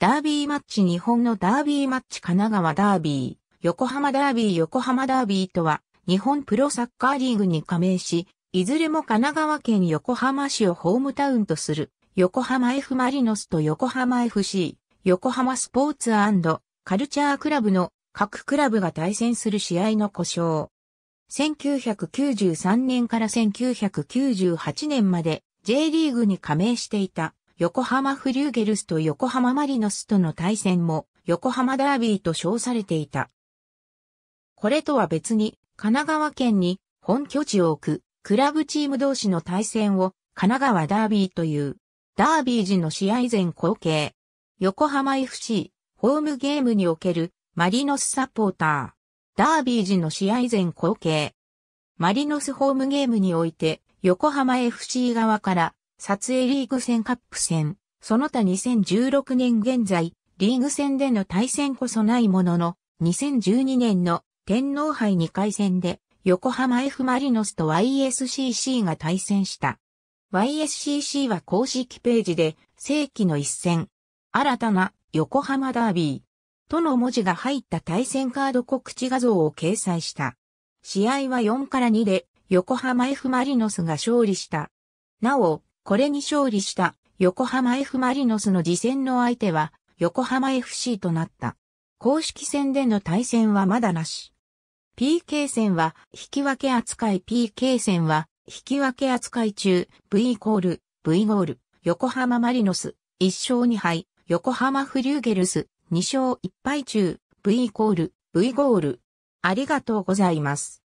ダービーマッチ日本のダービーマッチ神奈川ダービー、横浜ダービー横浜ダービーとは、日本プロサッカーリーグに加盟し、いずれも神奈川県横浜市をホームタウンとする、横浜 F マリノスと横浜 FC、横浜スポーツカルチャークラブの各クラブが対戦する試合の故障。1993年から1998年まで J リーグに加盟していた。横浜フリューゲルスと横浜マリノスとの対戦も横浜ダービーと称されていた。これとは別に神奈川県に本拠地を置くクラブチーム同士の対戦を神奈川ダービーという。ダービー時の試合前後継。横浜 FC ホームゲームにおけるマリノスサポーター。ダービー時の試合前後継。マリノスホームゲームにおいて横浜 FC 側から撮影リーグ戦カップ戦、その他2016年現在、リーグ戦での対戦こそないものの、2012年の天皇杯2回戦で、横浜 F マリノスと YSCC が対戦した。YSCC は公式ページで、世紀の一戦、新たな横浜ダービー、との文字が入った対戦カード告知画像を掲載した。試合は4から2で、横浜 F マリノスが勝利した。なお、これに勝利した横浜 F マリノスの次戦の相手は横浜 FC となった。公式戦での対戦はまだなし。PK 戦は引き分け扱い PK 戦は引き分け扱い中 V イコール V ゴール横浜マリノス1勝2敗横浜フリューゲルス2勝1敗中 V イコール V ゴールありがとうございます。